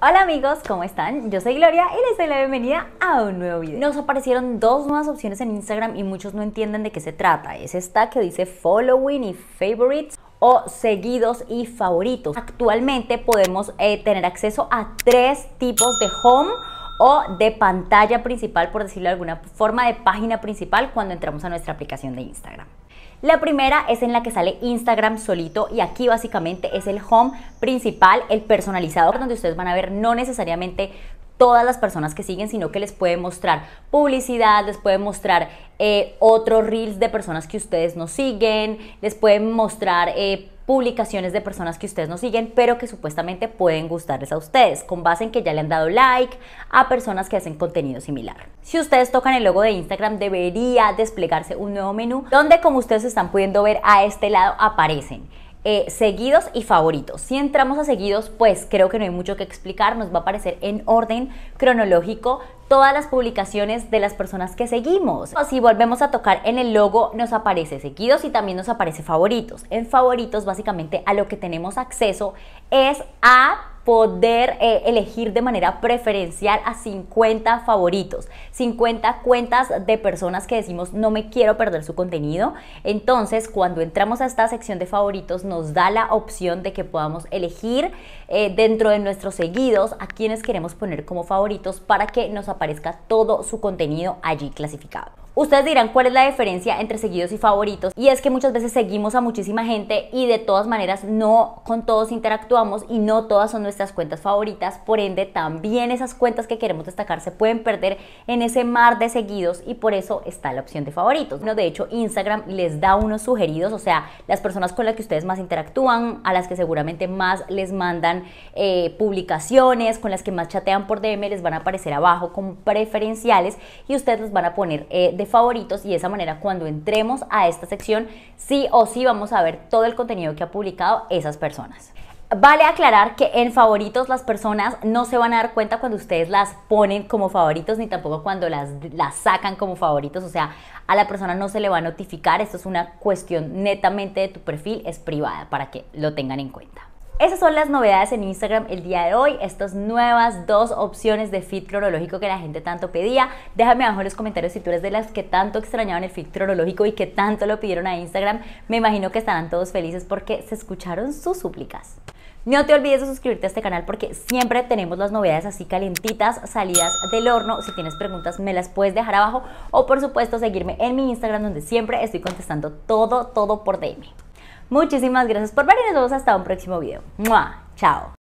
Hola amigos, ¿cómo están? Yo soy Gloria y les doy la bienvenida a un nuevo video. Nos aparecieron dos nuevas opciones en Instagram y muchos no entienden de qué se trata. Es esta que dice following y favorites o seguidos y favoritos. Actualmente podemos eh, tener acceso a tres tipos de home o de pantalla principal, por decirlo de alguna forma, de página principal cuando entramos a nuestra aplicación de Instagram. La primera es en la que sale Instagram solito y aquí básicamente es el home principal, el personalizado, donde ustedes van a ver no necesariamente todas las personas que siguen, sino que les puede mostrar publicidad, les puede mostrar eh, otros reels de personas que ustedes no siguen, les pueden mostrar... Eh, publicaciones de personas que ustedes no siguen, pero que supuestamente pueden gustarles a ustedes, con base en que ya le han dado like a personas que hacen contenido similar. Si ustedes tocan el logo de Instagram, debería desplegarse un nuevo menú donde, como ustedes están pudiendo ver a este lado, aparecen eh, seguidos y favoritos. Si entramos a seguidos, pues creo que no hay mucho que explicar, nos va a aparecer en orden cronológico todas las publicaciones de las personas que seguimos. Si volvemos a tocar en el logo, nos aparece seguidos y también nos aparece favoritos. En favoritos, básicamente a lo que tenemos acceso es a poder eh, elegir de manera preferencial a 50 favoritos, 50 cuentas de personas que decimos no me quiero perder su contenido. Entonces, cuando entramos a esta sección de favoritos, nos da la opción de que podamos elegir eh, dentro de nuestros seguidos a quienes queremos poner como favoritos para que nos aparezca todo su contenido allí clasificado. Ustedes dirán cuál es la diferencia entre seguidos y favoritos y es que muchas veces seguimos a muchísima gente y de todas maneras no con todos interactuamos y no todas son nuestras cuentas favoritas, por ende también esas cuentas que queremos destacar se pueden perder en ese mar de seguidos y por eso está la opción de favoritos. no de hecho Instagram les da unos sugeridos, o sea, las personas con las que ustedes más interactúan, a las que seguramente más les mandan eh, publicaciones, con las que más chatean por DM, les van a aparecer abajo con preferenciales y ustedes los van a poner eh, de favoritos y de esa manera cuando entremos a esta sección sí o sí vamos a ver todo el contenido que ha publicado esas personas. Vale aclarar que en favoritos las personas no se van a dar cuenta cuando ustedes las ponen como favoritos ni tampoco cuando las, las sacan como favoritos. O sea, a la persona no se le va a notificar. Esto es una cuestión netamente de tu perfil, es privada para que lo tengan en cuenta. Esas son las novedades en Instagram el día de hoy, estas nuevas dos opciones de feed cronológico que la gente tanto pedía. Déjame abajo en los comentarios si tú eres de las que tanto extrañaban el feed cronológico y que tanto lo pidieron a Instagram. Me imagino que estarán todos felices porque se escucharon sus súplicas. No te olvides de suscribirte a este canal porque siempre tenemos las novedades así calentitas, salidas del horno. Si tienes preguntas me las puedes dejar abajo o por supuesto seguirme en mi Instagram donde siempre estoy contestando todo, todo por DM. Muchísimas gracias por ver y nos vemos hasta un próximo video. ¡Mua! Chao.